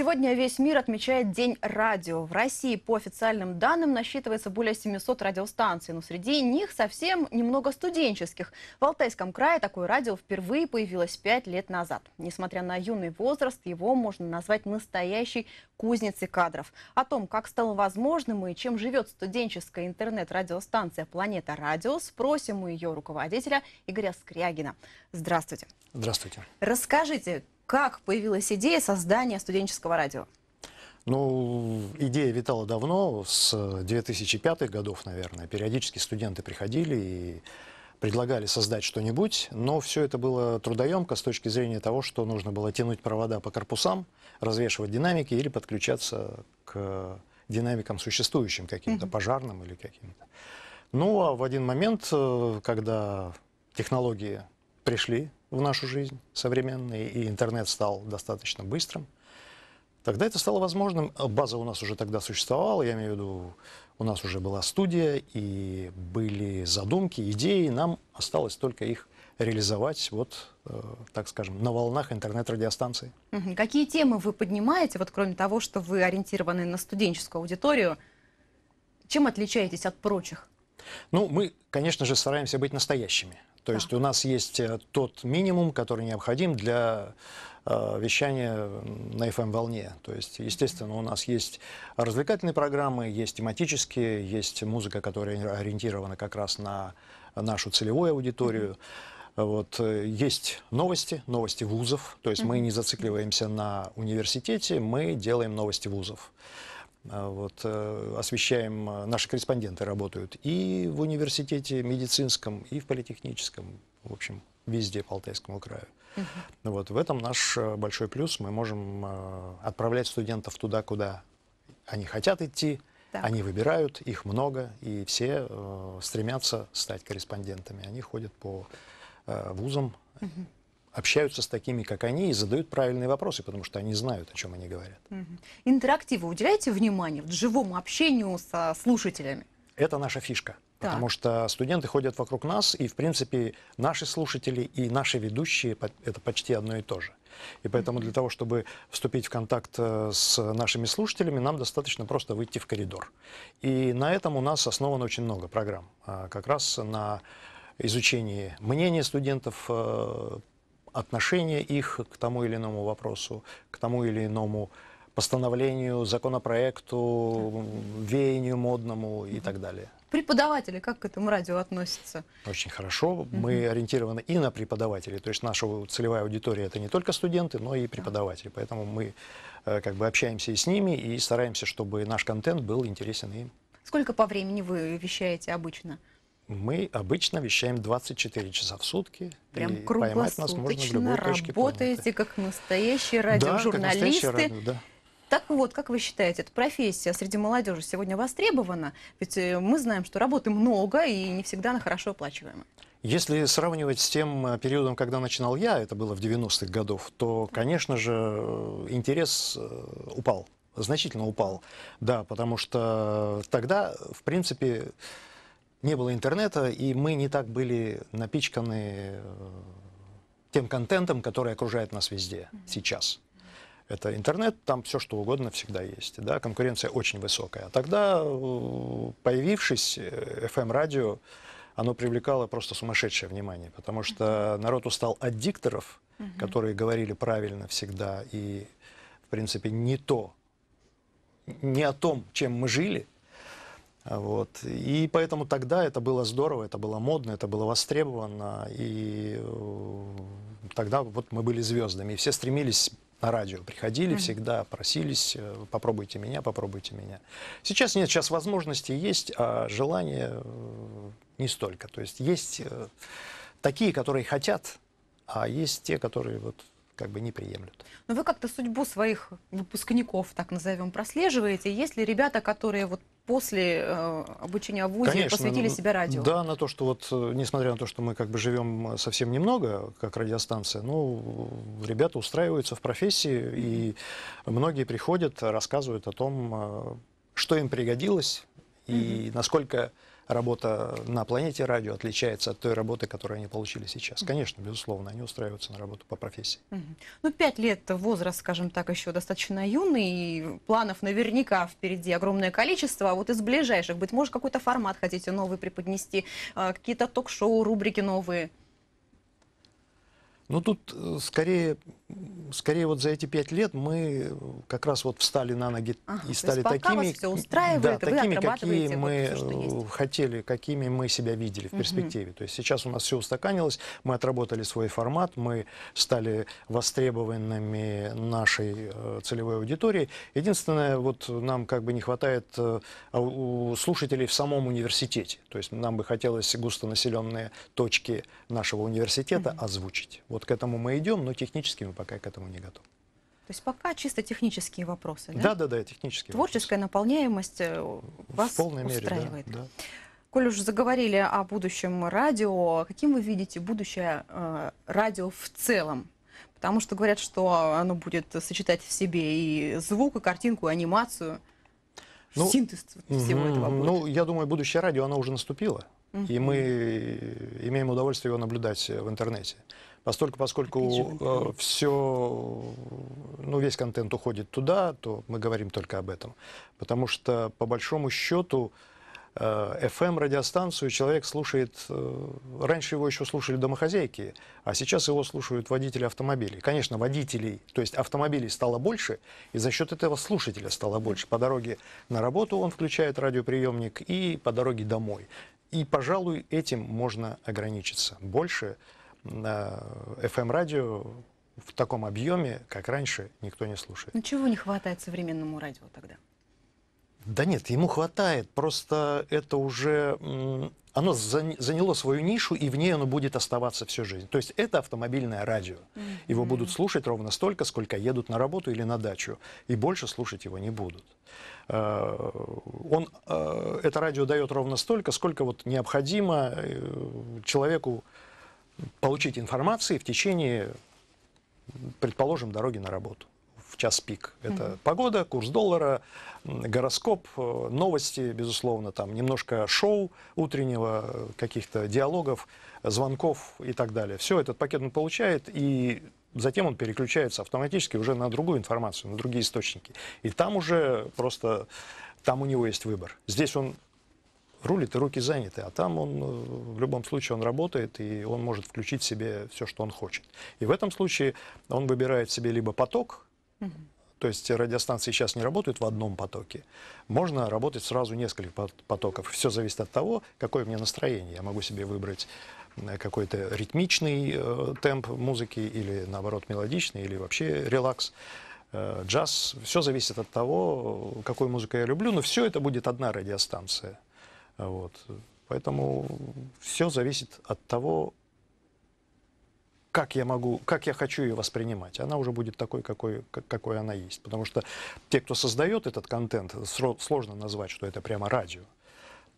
Сегодня весь мир отмечает День радио. В России, по официальным данным, насчитывается более 700 радиостанций, но среди них совсем немного студенческих. В Алтайском крае такое радио впервые появилось 5 лет назад. Несмотря на юный возраст, его можно назвать настоящей кузницей кадров. О том, как стало возможным и чем живет студенческая интернет-радиостанция «Планета Радио», спросим у ее руководителя Игоря Скрягина. Здравствуйте. Здравствуйте. Расскажите, как появилась идея создания студенческого радио? Ну, идея витала давно, с 2005-х годов, наверное. Периодически студенты приходили и предлагали создать что-нибудь, но все это было трудоемко с точки зрения того, что нужно было тянуть провода по корпусам, развешивать динамики или подключаться к динамикам существующим каким-то, пожарным или каким-то. Ну, а в один момент, э, когда технологии пришли в нашу жизнь современной, и интернет стал достаточно быстрым, тогда это стало возможным. База у нас уже тогда существовала, я имею в виду, у нас уже была студия, и были задумки, идеи, нам осталось только их реализовать, вот, э, так скажем, на волнах интернет-радиостанции. Какие темы вы поднимаете, вот кроме того, что вы ориентированы на студенческую аудиторию, чем отличаетесь от прочих? Ну, мы, конечно же, стараемся быть настоящими. То так. есть у нас есть э, тот минимум, который необходим для э, вещания на FM-волне. Эм То есть, естественно, у нас есть развлекательные программы, есть тематические, есть музыка, которая ориентирована как раз на нашу целевую аудиторию. Вот, э, есть новости, новости вузов. То есть мы не зацикливаемся на университете, мы делаем новости вузов. А вот, э, освещаем, э, наши корреспонденты работают и в университете медицинском, и в политехническом, в общем, везде по Алтайскому краю. Угу. Вот, в этом наш э, большой плюс. Мы можем отправлять студентов туда, куда они хотят идти, так. Они выбирают, их много, и все стремятся стать корреспондентами. Они ходят по вузам. Угу общаются с такими, как они, и задают правильные вопросы, потому что они знают, о чем они говорят. Интерактивы уделяете внимание вот, живому общению со слушателями? Это наша фишка. Так. Потому что студенты ходят вокруг нас, и, в принципе, наши слушатели и наши ведущие – это почти одно и то же. И поэтому для того, чтобы вступить в контакт э, с нашими слушателями, нам достаточно просто выйти в коридор. И на этом у нас основано очень много программ. А, как раз на изучении мнения студентов, э, отношение их к тому или иному вопросу, к тому или иному постановлению, законопроекту, веянию модному и так далее. Преподаватели как к этому радио относятся? Очень хорошо. Угу. Мы ориентированы и на преподавателей. То есть наша целевая аудитория это не только студенты, но и преподаватели. Поэтому мы э, как бы общаемся и с ними, и стараемся, чтобы наш контент был интересен им. Сколько по времени вы вещаете обычно? Мы обычно вещаем 24 часа в сутки. Прям и поймать нас можно в любой точке работаете, планеты. как настоящие радиожурналисты. Да, радио, да. Так вот, как вы считаете, эта профессия среди молодежи сегодня востребована? Ведь э, мы знаем, что работы много и не всегда она хорошо оплачиваема. Если сравнивать с тем э, периодом, когда начинал я, это было в 90-х годов, то, конечно же, э, интерес упал, значительно упал. Да, потому что тогда, в принципе, не было интернета, и мы не так были напичканы э, тем контентом, который окружает нас везде сейчас. Это интернет, там все что угодно всегда есть. Да? Конкуренция очень высокая. А тогда, э, появившись, FM-радио, э, оно привлекало просто сумасшедшее внимание, потому что народ устал от дикторов, которые говорили правильно всегда и, в принципе, не то, не о том, чем мы жили, вот. И поэтому тогда это было здорово, это было модно, это было востребовано. И э, тогда вот мы были звездами, и все стремились на радио приходили mm-hmm. всегда, просились, э, попробуйте меня, попробуйте меня. Сейчас нет, сейчас возможности есть, а желания э, не столько. То есть есть такие, которые хотят, а есть те, которые вот как бы не приемлют. Но вы как-то судьбу своих выпускников, так назовем, прослеживаете? Есть ли ребята, которые вот после э, обучения в ВУЗе Конечно, посвятили ну, себя радио? Да, на то, что вот, э, несмотря на то, что мы как бы живем э, совсем немного, как радиостанция, ну, ребята устраиваются в профессии, mm -hmm. и многие приходят, рассказывают о том, э, что им пригодилось, mm -hmm. и насколько работа на планете радио отличается от той работы, которую они получили сейчас. Конечно, безусловно, они устраиваются на работу по профессии. Ну, пять лет возраст, скажем так, еще достаточно юный, и планов наверняка впереди огромное количество. А вот из ближайших, быть может, какой-то формат хотите новый преподнести, а, какие-то ток-шоу, рубрики новые? Ну, тут э, скорее, скорее вот за эти пять лет мы э, как раз вот встали на ноги ага, и стали такими, вас все да, такими какие мы все, э, хотели, какими мы себя видели в перспективе. Угу. То есть сейчас у нас все устаканилось, мы отработали свой формат, мы стали востребованными нашей целевой аудитории. Единственное, вот нам как бы не хватает а слушателей в самом университете. То есть нам бы хотелось густонаселенные точки нашего университета угу. озвучить. Вот вот к этому мы идем, но технически мы пока к этому не готовы. То есть пока чисто технические вопросы, да? Да, да, да, технические. Творческая вопросы. наполняемость э, вас в полной устраивает. Мере, да, да. Коль уж заговорили о будущем радио, каким вы видите будущее э, радио в целом? Потому что говорят, что оно будет сочетать в себе и звук, и картинку, и анимацию. Ну, Синтез всего этого будет. Ну, я думаю, будущее радио, оно уже наступило угу. и мы имеем удовольствие его наблюдать э, в интернете. Поскольку, поскольку э, все, ну, весь контент уходит туда, то мы говорим только об этом. Потому что, по большому счету, э, FM-радиостанцию эм человек слушает... Э, раньше его еще слушали домохозяйки, а сейчас его слушают водители автомобилей. Конечно, водителей, то есть автомобилей стало больше, и за счет этого слушателя стало больше. По дороге на работу он включает радиоприемник и по дороге домой. И, пожалуй, этим можно ограничиться. Больше FM-радио а, эм в таком объеме, как раньше, никто не слушает. Ну чего не хватает современному радио тогда? Да нет, ему хватает, просто это уже, оно заняло свою нишу, и в ней оно будет оставаться всю жизнь. То есть это автомобильное радио. Его будут слушать ровно столько, сколько едут на работу или на дачу, и больше слушать его не будут. Э, он, э, это радио дает ровно столько, сколько вот необходимо э, человеку получить информации в течение, предположим, дороги на работу в час пик. Это mm-hmm. погода, курс доллара, гороскоп, новости, безусловно, там немножко шоу утреннего, каких-то диалогов, звонков и так далее. Все этот пакет он получает, и затем он переключается автоматически уже на другую информацию, на другие источники. И там уже просто, там у него есть выбор. Здесь он рулит, и руки заняты, а там он, э, в любом случае, он работает, и он может включить себе все, что он хочет. И в этом случае он выбирает себе либо поток, то есть радиостанции сейчас не работают в одном потоке, можно работать сразу несколько потоков. Все зависит от того, какое у меня настроение. Я могу себе выбрать какой-то ритмичный э, темп музыки или, наоборот, мелодичный, или вообще релакс э, джаз. Все зависит от того, какую музыку я люблю, но все это будет одна радиостанция. Вот. Поэтому все зависит от того, как я могу, как я хочу ее воспринимать, она уже будет такой, какой, какой она есть. Потому что те, кто создает этот контент, сложно назвать, что это прямо радио.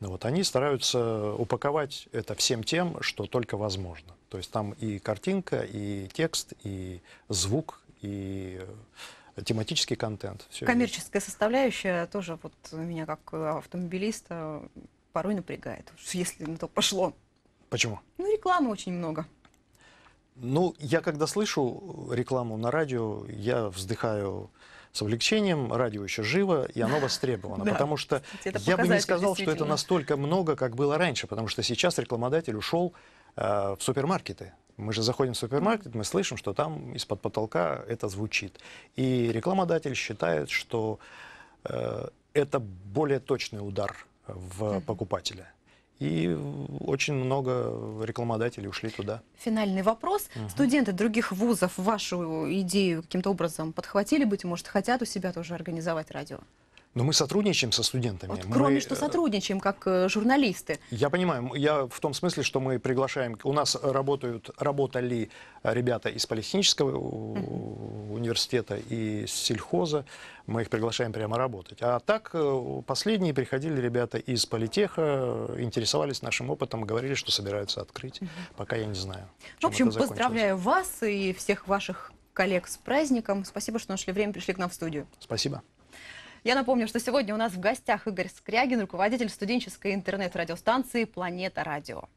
Но вот они стараются упаковать это всем тем, что только возможно. То есть там и картинка, и текст, и звук, и э, тематический контент. Все Коммерческая есть. составляющая тоже вот меня как автомобилиста порой напрягает, если на то пошло. Почему? Ну, рекламы очень много. Ну, я когда слышу рекламу на радио, я вздыхаю с облегчением, радио еще живо, и оно востребовано. Потому что я бы не сказал, что это настолько много, как было раньше, потому что сейчас рекламодатель ушел э, в супермаркеты. Мы же заходим в супермаркет, мы слышим, что там из-под потолка это звучит. И рекламодатель считает, что э, это более точный удар в покупателя. И очень много рекламодателей ушли туда. Финальный вопрос. Угу. Студенты других вузов вашу идею каким-то образом подхватили, быть может, хотят у себя тоже организовать радио? Но мы сотрудничаем со студентами. Вот, кроме мы, что сотрудничаем, как э, журналисты. Я понимаю, я в том смысле, что мы приглашаем, у нас работают, работали э, ребята из Палестинского э, университета и сельхоза, мы их приглашаем прямо работать. А так последние приходили ребята из политеха, интересовались нашим опытом, говорили, что собираются открыть, пока я не знаю. В общем, поздравляю вас и всех ваших коллег с праздником. Спасибо, что нашли время, пришли к нам в студию. Спасибо. Я напомню, что сегодня у нас в гостях Игорь Скрягин, руководитель студенческой интернет-радиостанции «Планета Радио».